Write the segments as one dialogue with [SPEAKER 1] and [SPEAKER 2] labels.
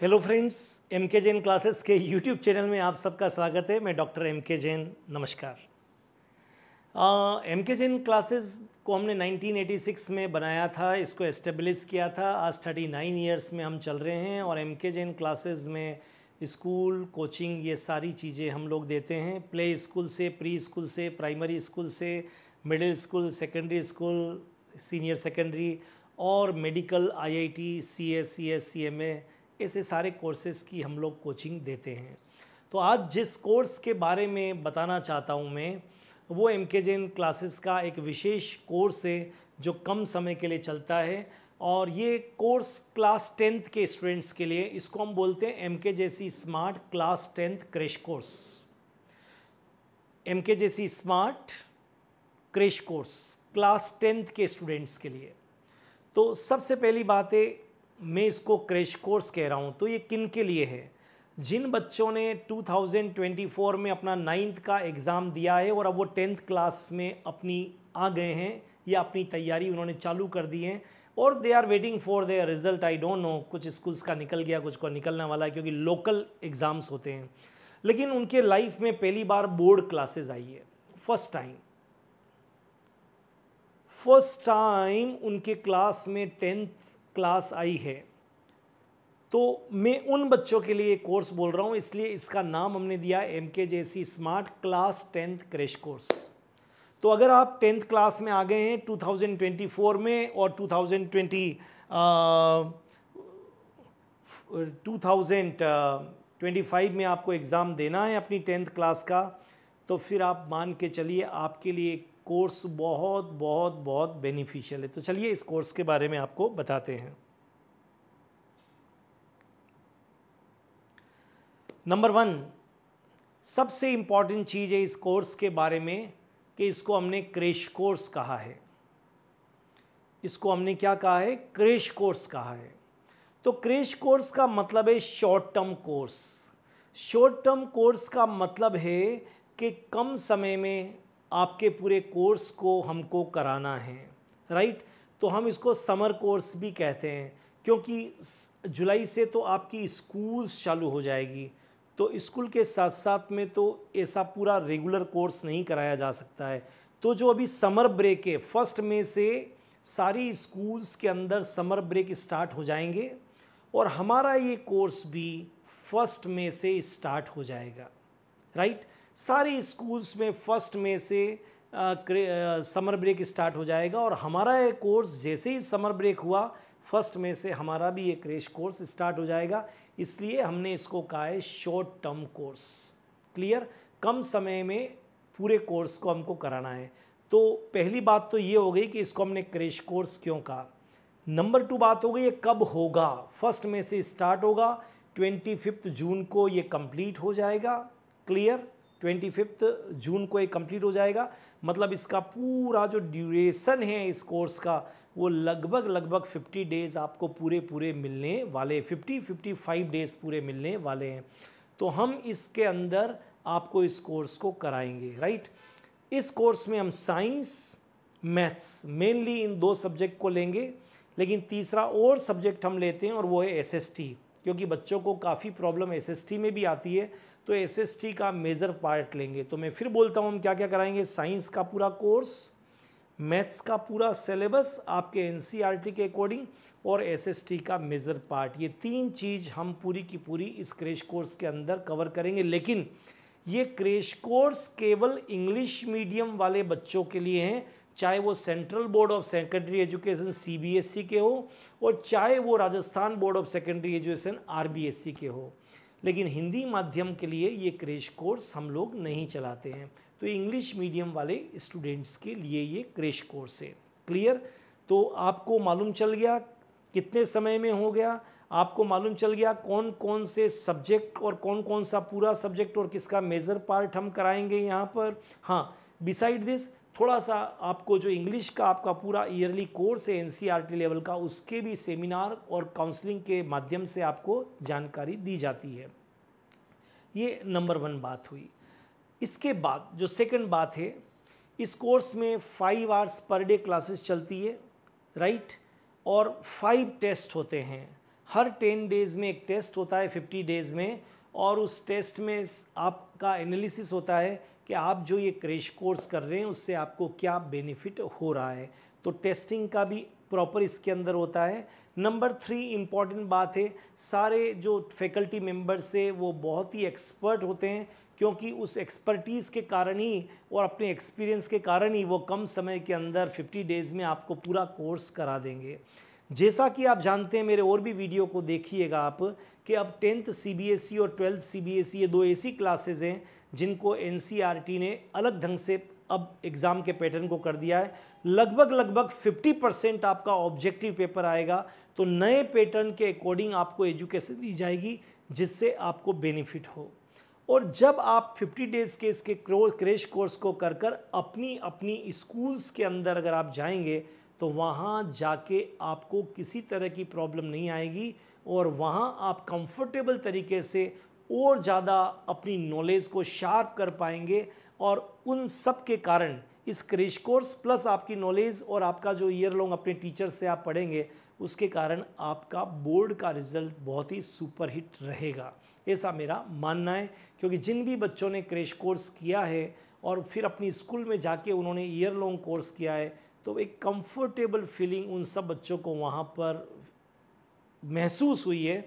[SPEAKER 1] hello friends M K Jain classes के YouTube channel में आप सबका स्वागत है मैं डॉक्टर एम के जैन नमस्कार एम के जैन क्लासेस को हमने 1986 में बनाया था इसको एस्टेब्लिश किया था आज 39 इयर्स में हम चल रहे हैं और एम के जैन क्लासेस में स्कूल कोचिंग ये सारी चीज़ें हम लोग देते हैं प्ले स्कूल से प्री स्कूल से प्राइमरी स्कूल से middle school secondary school senior secondary और मेडिकल आईआईटी सीएससीएस सीएमए ऐसे सारे कोर्सेज़ की हम लोग कोचिंग देते हैं तो आज जिस कोर्स के बारे में बताना चाहता हूँ मैं वो एम के एन क्लासेस का एक विशेष कोर्स है जो कम समय के लिए चलता है और ये कोर्स क्लास टेंथ के स्टूडेंट्स के लिए इसको हम बोलते हैं M K JC smart class tenth crash course M K JC smart crash course class tenth के स्टूडेंट्स के लिए तो सबसे पहली बात है मैं इसको क्रैश कोर्स कह रहा हूँ तो ये किन के लिए है जिन बच्चों ने 2024 में अपना नाइन्थ का एग्ज़ाम दिया है और अब वो टेंथ क्लास में अपनी आ गए हैं या अपनी तैयारी उन्होंने चालू कर दी है और they are waiting for their result I don't know कुछ स्कूल्स का निकल गया कुछ का निकलने वाला है क्योंकि लोकल एग्ज़ाम्स होते हैं लेकिन उनके लाइफ में पहली बार बोर्ड क्लासेस आई है फर्स्ट टाइम फर्स्ट टाइम उनके क्लास में टेंथ क्लास आई है तो मैं उन बच्चों के लिए कोर्स बोल रहा हूँ इसलिए इसका नाम हमने दिया M K J C smart class tenth crash course तो अगर आप टेंथ क्लास में आ गए हैं 2024 में और 2020 uh, 2025 में आपको एग्ज़ाम देना है अपनी टेंथ क्लास का तो फिर आप मान के चलिए आपके लिए कोर्स बहुत बहुत बहुत बेनिफिशियल है तो चलिए इस कोर्स के बारे में आपको बताते हैं नंबर वन सबसे इम्पॉर्टेंट चीज़ है इस कोर्स के बारे में कि इसको हमने क्रेश कोर्स कहा है इसको हमने क्या कहा है क्रेश कोर्स कहा है तो क्रेश कोर्स का मतलब है short term course short term course का मतलब है कि कम समय में आपके पूरे कोर्स को हमको कराना है राइट तो हम इसको समर कोर्स भी कहते हैं क्योंकि जुलाई से तो आपकी स्कूल्स चालू हो जाएगी तो स्कूल के साथ साथ में तो ऐसा पूरा रेगुलर कोर्स नहीं कराया जा सकता है तो जो अभी समर ब्रेक है फर्स्ट में से सारी स्कूल्स के अंदर समर ब्रेक स्टार्ट हो जाएंगे और हमारा ये कोर्स भी फर्स्ट में से स्टार्ट हो जाएगा राइट सारे स्कूल्स में फर्स्ट में से आ, समर ब्रेक स्टार्ट हो जाएगा और हमारा ये कोर्स जैसे ही समर ब्रेक हुआ फर्स्ट में से हमारा भी ये क्रेश कोर्स स्टार्ट हो जाएगा इसलिए हमने इसको कहा है शॉर्ट टर्म कोर्स क्लियर कम समय में पूरे कोर्स को हमको कराना है तो पहली बात तो ये हो गई कि इसको हमने क्रेश कोर्स क्यों कहा नंबर टू बात हो गई ये कब होगा फर्स्ट में से स्टार्ट होगा ट्वेंटी फिफ्थ जून को ये कंप्लीट हो जाएगा क्लियर ट्वेंटी फिफ्थ जून को ये कंप्लीट हो जाएगा मतलब इसका पूरा जो ड्यूरेशन है इस कोर्स का वो लगभग लगभग 50 डेज़ आपको पूरे पूरे मिलने वाले 50 55 डेज़ पूरे मिलने वाले हैं तो हम इसके अंदर आपको इस कोर्स को कराएंगे राइट इस कोर्स में हम साइंस मैथ्स मेनली इन दो सब्जेक्ट को लेंगे लेकिन तीसरा और सब्जेक्ट हम लेते हैं और वो है एसएसटी क्योंकि बच्चों को काफ़ी प्रॉब्लम एसएसटी में भी आती है तो एस का मेजर पार्ट लेंगे तो मैं फिर बोलता हूँ हम क्या क्या कराएंगे साइंस का पूरा कोर्स मैथ्स का पूरा सिलेबस आपके एन e के अकॉर्डिंग और एस का मेजर पार्ट ये तीन चीज़ हम पूरी की पूरी इस क्रेश कोर्स के अंदर कवर करेंगे लेकिन ये क्रेश कोर्स केवल इंग्लिश मीडियम वाले बच्चों के लिए हैं चाहे वो central board of secondary education CBSE के हो और चाहे वो Rajasthan board of secondary education RBSE के हो लेकिन हिंदी माध्यम के लिए ये क्रेश कोर्स हम लोग नहीं चलाते हैं तो इंग्लिश मीडियम वाले स्टूडेंट्स के लिए ये क्रेश कोर्स है क्लियर तो आपको मालूम चल गया कितने समय में हो गया आपको मालूम चल गया कौन कौन से सब्जेक्ट और कौन कौन सा पूरा सब्जेक्ट और किसका मेजर पार्ट हम कराएंगे यहाँ पर हाँ बिसाइड दिस थोड़ा सा आपको जो इंग्लिश का आपका पूरा ईयरली कोर्स है एनसीईआरटी लेवल e का उसके भी सेमिनार और काउंसलिंग के माध्यम से आपको जानकारी दी जाती है ये नंबर वन बात हुई इसके बाद जो सेकंड बात है इस कोर्स में five hours per day classes चलती है राइट और फाइव टेस्ट होते हैं हर टेन डेज़ में एक टेस्ट होता है फिफ्टी डेज़ में और उस टेस्ट में आपका एनालिसिस होता है कि आप जो ये क्रेश कोर्स कर रहे हैं उससे आपको क्या बेनिफिट हो रहा है तो टेस्टिंग का भी प्रॉपर इसके अंदर होता है नंबर थ्री इम्पॉर्टेंट बात है सारे जो फैकल्टी मेम्बर्स है वो बहुत ही एक्सपर्ट होते हैं क्योंकि उस एक्सपर्टीज़ के कारण ही और अपने एक्सपीरियंस के कारण ही वो कम समय के अंदर 50 डेज़ में आपको पूरा कोर्स करा देंगे जैसा कि आप जानते हैं मेरे और भी वीडियो को देखिएगा आप कि अब टेंथ सीबीएसई e और ट्वेल्थ सीबीएसई e ये दो ऐसी क्लासेज हैं जिनको एनसीईआरटी e ने अलग ढंग से अब एग्ज़ाम के पैटर्न को कर दिया है लगभग लगभग 50 परसेंट आपका ऑब्जेक्टिव पेपर आएगा तो नए पैटर्न के अकॉर्डिंग आपको एजुकेशन दी जाएगी जिससे आपको बेनिफिट हो और जब आप 50 डेज़ के इसके क्रेश कोर्स को कर कर अपनी अपनी स्कूल्स के अंदर अगर आप जाएंगे तो वहाँ जाके आपको किसी तरह की प्रॉब्लम नहीं आएगी और वहाँ आप कंफर्टेबल तरीके से और ज़्यादा अपनी नॉलेज को शार्प कर पाएंगे और उन सब के कारण इस क्रेश कोर्स प्लस आपकी नॉलेज और आपका जो ईयर लॉन्ग अपने टीचर से आप पढ़ेंगे उसके कारण आपका बोर्ड का रिज़ल्ट बहुत ही सुपर हिट रहेगा ऐसा मेरा मानना है क्योंकि जिन भी बच्चों ने क्रेश कोर्स किया है और फिर अपनी स्कूल में जाके उन्होंने ईयर लॉन्ग कोर्स किया है तो एक कंफर्टेबल फीलिंग उन सब बच्चों को वहाँ पर महसूस हुई है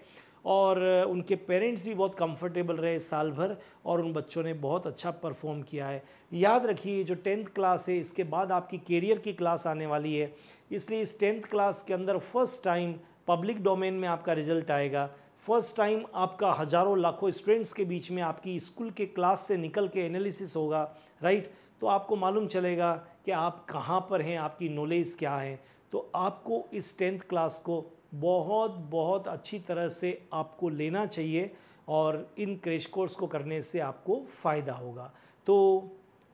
[SPEAKER 1] और उनके पेरेंट्स भी बहुत कंफर्टेबल रहे साल भर और उन बच्चों ने बहुत अच्छा परफॉर्म किया है याद रखिए जो टेंथ क्लास है इसके बाद आपकी कैरियर की क्लास आने वाली है इसलिए इस टेंथ क्लास के अंदर फर्स्ट टाइम पब्लिक डोमेन में आपका रिजल्ट आएगा फर्स्ट टाइम आपका हज़ारों लाखों स्टूडेंट्स के बीच में आपकी स्कूल के क्लास से निकल के एनालिसिस होगा राइट तो आपको मालूम चलेगा कि आप कहाँ पर हैं आपकी नॉलेज क्या है तो आपको इस टेंथ क्लास को बहुत बहुत अच्छी तरह से आपको लेना चाहिए और इन क्रेश कोर्स को करने से आपको फ़ायदा होगा तो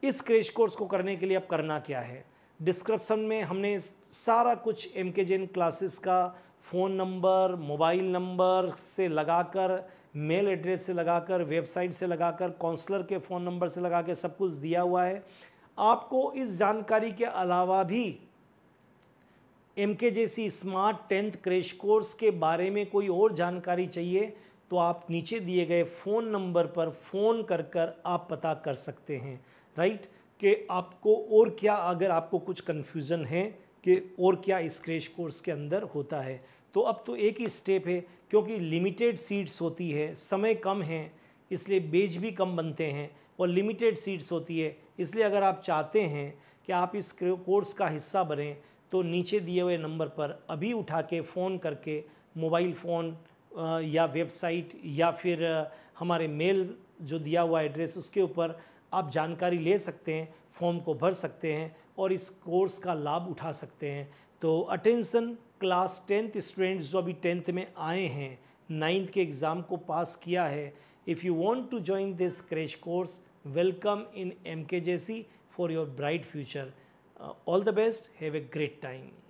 [SPEAKER 1] इस क्रेश कोर्स को करने के लिए अब करना क्या है डिस्क्रिप्शन में हमने सारा कुछ एम के जेन क्लासेस का फ़ोन नंबर मोबाइल नंबर से लगाकर मेल एड्रेस से लगाकर वेबसाइट से लगाकर काउंसलर के फ़ोन नंबर से लगा के सब कुछ दिया हुआ है आपको इस जानकारी के अलावा भी M K JC smart tenth crash course के बारे में कोई और जानकारी चाहिए तो आप नीचे दिए गए फ़ोन नंबर पर फ़ोन कर कर आप पता कर सकते हैं राइट कि आपको और क्या अगर आपको कुछ कन्फ्यूज़न है कि और क्या इस क्रेश कोर्स के अंदर होता है तो अब तो एक ही स्टेप है क्योंकि लिमिटेड सीट्स होती है समय कम है इसलिए बेज भी कम बनते हैं और लिमिटेड सीट्स होती है इसलिए अगर आप चाहते हैं कि आप इस कोर्स का हिस्सा बनें तो नीचे दिए हुए नंबर पर अभी उठा के फ़ोन करके मोबाइल फ़ोन या वेबसाइट या फिर हमारे मेल जो दिया हुआ एड्रेस उसके ऊपर आप जानकारी ले सकते हैं फॉर्म को भर सकते हैं और इस कोर्स का लाभ उठा सकते हैं तो अटेंसन क्लास टेंथ स्टूडेंट्स जो अभी टेंथ में आए हैं नाइन्थ के एग्ज़ाम को पास किया है if you want to join this crash course welcome in M K for your bright future all the best have a great time